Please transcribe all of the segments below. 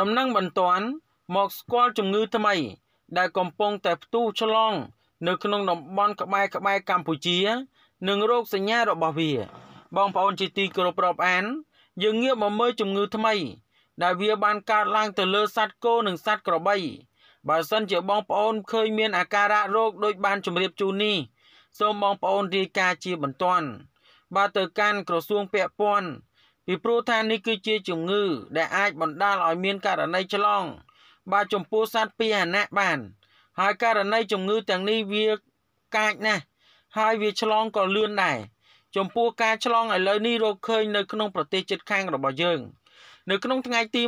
ដំណឹងបន្ទាន់ មកស្គាល់ជំងឺថ្មី ដែលកំពុងតែផ្ទុះឆ្លង នៅក្នុងតំបន់ក្បែរក្បែរកម្ពុជានិងរោគសញ្ញារបស់វាបងប្អូនជាទីគោរពរាប់អានយើងងាកមកមើលជំងឺថ្មីដែលវាបានកើតឡើងទៅលើសត្វគោនិងសត្វក្របីបើសិនជាបងប្អូនឃើញមានអាការៈរោគដូចបានជម្រាបជូននេះ សូមបងប្អូនរាយការណ៍ជាបន្ទាន់បាទទៅកាន់ក្រសួងពាក់ព័ន្ធពីព្រោះថានេះគឺជាជំងឺដែលអាចបណ្ដាលឲ្យមានករណីឆ្លង បាទចំពោះសត្វពាហនៈបាន ហើយករណីជំងឺទាំងនេះវាកាចណាស់ហើយវាឆ្លងក៏លឿនដែរចំពោះការឆ្លងឥឡូវនេះរកឃើញនៅក្នុងប្រទេសជិតខាងរបស់យើង នៅក្នុងថ្ងៃទី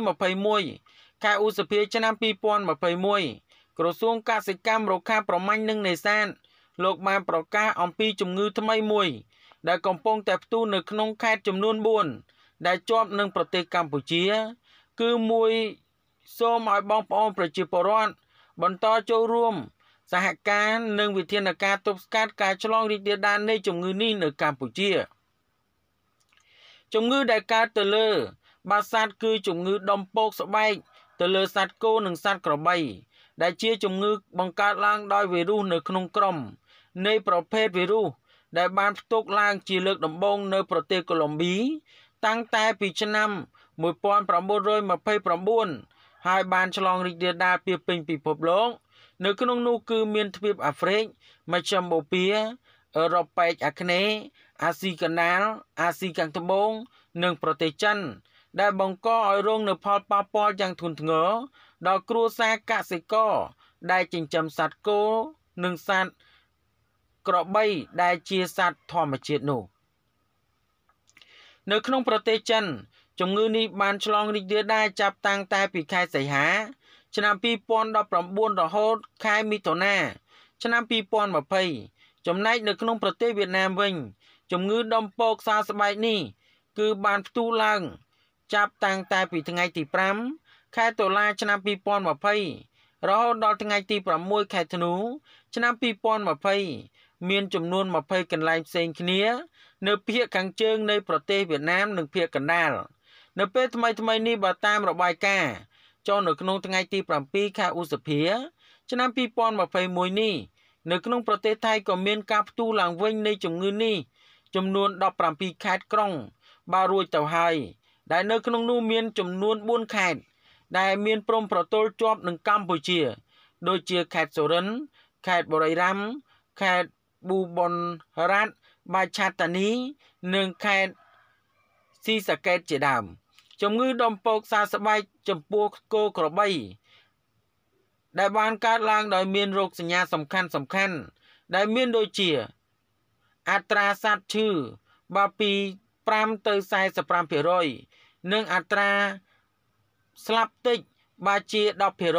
21ខែឧសភាឆ្នាំ2021ក្រសួងកសិកម្មរុក្ខាប្រមាញ់និងនេសាទលោកបានប្រកាសអំពីជំងឺថ្មីមួយ ដែលកំពុងតែផ្ទុះនៅក្នុងខេត្តចំនួន4ដែលជាប់នឹងប្រទេសកម្ពុជា គឺមួយសូមឲ្យបងប្អូនប្រជាពលរដ្ឋបន្តចូលរួម សហការនិងវិធានការ ទប់ស្កាត់ការឆ្លងរីករាលដាលនៃជំងឺនេះនៅកម្ពុជាជំងឺដែលកើតទៅលើ បាសាទគឺជំងឺដុំពោកស្បែកទៅលើសត្វគោនិងសត្វក្របី ដែលជាជំងឺ បង្កើតឡើងដោយវីរុសនៅក្នុងក្រុមនៃ ប្រភេទវីរុសដែលបានផ្ទុកឡើងជាលើក ដំបូងនៅប្រទេសកូឡុំប៊ីតាំងតែពីឆ្នាំ1929ហើយបានឆ្លងរីករាលដាលពាពេញពិភពលោកនៅក្នុងនោះគឺ មានទ្វីបអាហ្វ្រិកមជ្ឈមបូព៌ាអឺរ៉ុបបែកអាគ្នេយ៍អាស៊ីកណ្ដាលអាស៊ីខាងត្បូងនិងប្រទេសចិន ដែលបង្កឲ្យរងនូវផលប៉ះពាល់យ៉ាងធ្ងន់ធ្ងរដល់គ្រួសារកសិករដែលចិញ្ចឹមសត្វគោនិងសត្វក្របីដែលជាសត្វធម្មជាតិនោះ។នៅក្នុងប្រទេសចិនជំងឺនេះបានឆ្លងរីករាលដាលចាប់តាំងតែពីខែសីហា ឆ្នាំ2019រហូតខែមិថុនាឆ្នាំ2020ចំណែកនៅក្នុងប្រទេសវៀតណាមវិញជំងឺដំពូលខ្សែស្បែកនេះ គឺបានផ្ទុះឡើង ចាប់តាំងតែពីថ្ងៃទី5ខែតុលា ឆ្នាំ2020រហូតដល់ថ្ងៃទី6ខែធ្នូឆ្នាំ2020មានចំនួន20កន្លែងផ្សេងគ្នានៅភាគខាងជើងនៃប្រទេសវៀតណាមនិងភាគកណ្ដាលនៅពេលថ្មីថ្មីនេះបើតាមរបាយការណ៍ចូលនៅក្នុងថ្ងៃទី7ខែឧសភាឆ្នាំ2021នេះនៅក្នុងប្រទេសថៃក៏មានការផ្ទុះឡើងវិញនៃជំងឺនេះចំនួន17ខេត្តក្រុង បើរួចទៅហើយ ដែលនៅក្នុងនោះមាន ចំនួន4ខេត្តដែលមានព្រំប្រទល់ជាប់នឹងកម្ពុជាដូចជាខេត្តសូរិនខេត្តបរិយាមខេត្តប៊ូប៊ុនរ៉ាត់បាយឆាតានីនិងខេត្តស៊ីសាកេតជាដើមជំងឺដំពោកសាស្បែកចំពោះគោក្របី ដែលបានកើតឡើងដោយមានរោគសញ្ញា សំខាន់សំខាន់ ដែលមានដូចជាអត្រាសត្វឈឺបើពី5ទៅ45%និងអត្រាស្លាប់តិចបើជា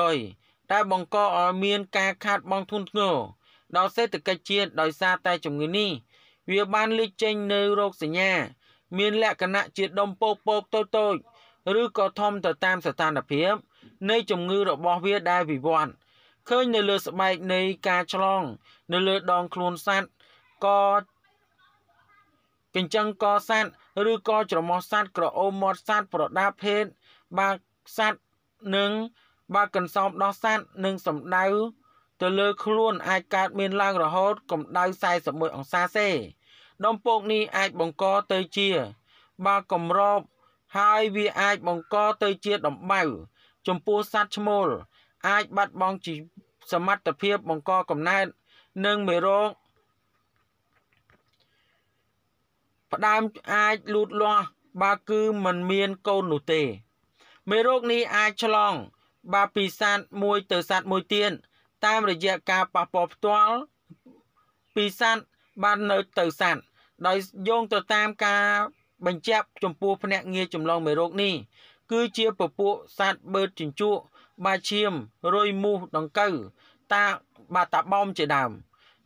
10%ដែលបង្កឲ្យមានការខាតបង់ធ្ងន់ធ្ងរដល់សេដ្ឋកិច្ចជាតិដោយសារតែជំងឺនេះវាបានលេចចេញនៅរោគសញ្ញា មានលក្ខណៈជាដុំពោកពោកតូចៗឬក៏ធំទៅតាមស្ថានភាពនៃជំងឺរបស់វាដែលវិវត្តឃើញនៅលើស្បែកនៃការឆ្លង នៅលើដងខ្លួនសត្វក៏កញ្ចឹងកសត្វឬក៏ច្រមុះសត្វក្រអូមមាត់សត្វប្រដាភេទបាក់សត្វនិងបាក់កន្សោមដោះសត្វនិងសម្ដៅទៅលើខ្លួនអាចកើតមានឡើងរហូតកម្ដៅ41អង្សាសេដុំពកនេះអាចបង្កទៅជាបាកម្របហើយវាអាចបង្កទៅជាដំបៅ ចំពោះសត្វឈ្មោលអាចបាត់បង់ជីសមត្ថភាពបង្កកំណើតនិងមេរោគផ្ដើមអាចលូតលាស់បើគឺมันមានកូននោះទេ មេរោគនេះអាចឆ្លងបាពីសត្វមួយទៅសត្វមួយទៀតតាមរយៈការប៉ះពាល់ផ្ទាល់ពីសัตว์បាននៅទៅសัตว์ដោយយោងទៅតាមការបញ្ជាក់ចំពោះភ្នាក់ងារចម្លងមេរោគនេះ គឺជាពពួកសัตว์បឺតជញ្ជក់បាឈាមរុយមូសដង្កូវតាបាតាបោមជាដើម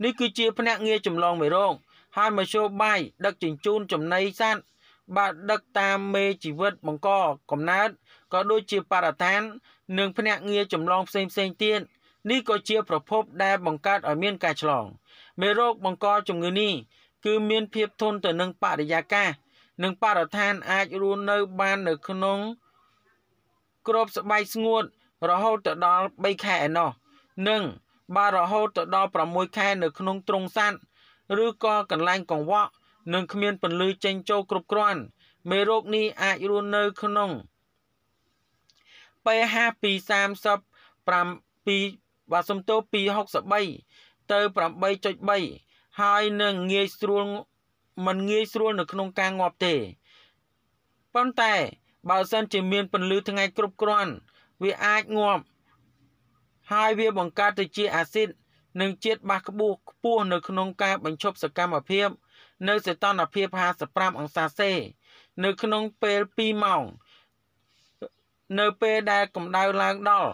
នេះគឺជាភ្នាក់ងារចម្លងមេរោគហើយមជ្ឈបាយដឹកជញ្ជូនចំណីសัตว์បាទដឹកតាមមេជីវិតបង្កកំណើតក៏ដូចជាបរិស្ថាននិងភ្នាក់ងារចម្លងផ្សេងផ្សេងទៀតនេះក៏ជាប្រភព ដែលបង្កើតឲ្យមានការឆ្លង មេរោគបង្កជំងឺនេះគឺ មានភាពធន់ទៅនឹងបរិយាកាសនិងបរិស្ថានអាចរស់នៅបាននៅ ក្នុងក្របស្បែកស្ងួត រហូតទៅដល់3ខែឯណោះនិងបានរហូតទៅដល់6ខែ នៅ ក្នុងទ្រុងសัตว์ឬក៏កន្លែងកង្វក់និងគ្មានពន្លឺចេញចូលគ្រប់គ្រាន់ មេរោគនេះអាចរស់នៅ ក្នុង pH 230 2បាទសំទោពី63ទៅ8.3ហើយនឹងងាយស្រួលมันងាយស្រួលនៅក្នុងការងាប់ទេប៉ុន្តែបើសិនជាមានពន្លឺថ្ងៃគ្រប់គ្រាន់ វាអាចងាប់ហើយវាបង្កើតទៅជាអាស៊ីតនិងជាតិបាសក្បួសខ្ពស់នៅក្នុងការបញ្ឈប់សកម្មភាពនៅសីតុណ្ហភាព55អង្សាសេនៅ ក្នុងពេល2ម៉ោង នៅពេលដែលកម្ដៅឡើងដល់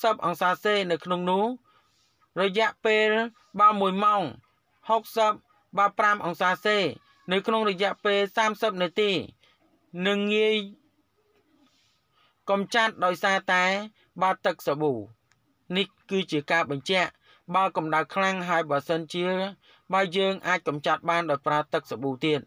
60អង្សាសេនៅក្នុងនោះ រយៈពេលបើ1ម៉ោង60បើ5អង្សាសេនៅ ក្នុងរយៈពេល30នាទីនឹងងាយកំចាត់ដោយសារតែ បាទឹកសាប៊ូនេះគឺជាការ បញ្ជាក់បើកម្ដៅខ្លាំងហើយបើសិនជាបើយើងអាចកំចាត់បានដោយប្រើទឹកសាប៊ូទៀត។